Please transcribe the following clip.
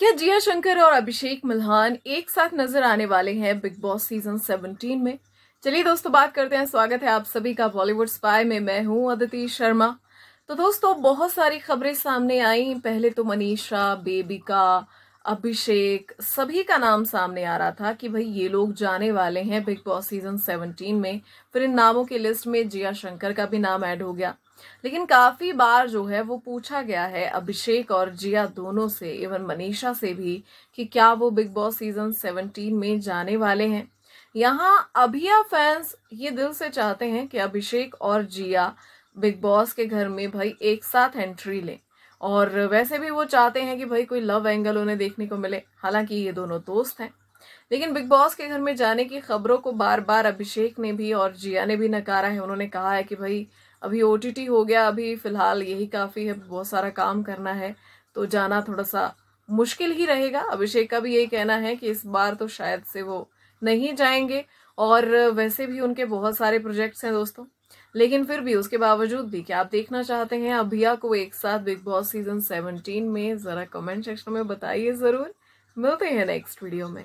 क्या जिया शंकर और अभिषेक मल्हान एक साथ नजर आने वाले हैं बिग बॉस सीजन 17 में चलिए दोस्तों बात करते हैं स्वागत है आप सभी का बॉलीवुड स्पाई में मैं हूं अदिति शर्मा तो दोस्तों बहुत सारी खबरें सामने आई पहले तो मनीषा बेबिका अभिषेक सभी का नाम सामने आ रहा था कि भाई ये लोग जाने वाले हैं बिग बॉस सीजन 17 में फिर इन नामों की लिस्ट में जिया शंकर का भी नाम ऐड हो गया लेकिन काफ़ी बार जो है वो पूछा गया है अभिषेक और जिया दोनों से इवन मनीषा से भी कि क्या वो बिग बॉस सीजन 17 में जाने वाले हैं यहाँ अभिया फैंस ये दिल से चाहते हैं कि अभिषेक और जिया बिग बॉस के घर में भाई एक साथ एंट्री लें और वैसे भी वो चाहते हैं कि भाई कोई लव एंगल उन्हें देखने को मिले हालांकि ये दोनों दोस्त हैं लेकिन बिग बॉस के घर में जाने की खबरों को बार बार अभिषेक ने भी और जिया ने भी नकारा है उन्होंने कहा है कि भाई अभी ओ हो गया अभी फिलहाल यही काफ़ी है बहुत सारा काम करना है तो जाना थोड़ा सा मुश्किल ही रहेगा अभिषेक का भी यही कहना है कि इस बार तो शायद से वो नहीं जाएंगे और वैसे भी उनके बहुत सारे प्रोजेक्ट्स हैं दोस्तों लेकिन फिर भी उसके बावजूद भी क्या आप देखना चाहते हैं अभिया को एक साथ बिग बॉस सीजन 17 में ज़रा कमेंट सेक्शन में बताइए ज़रूर मिलते हैं नेक्स्ट वीडियो में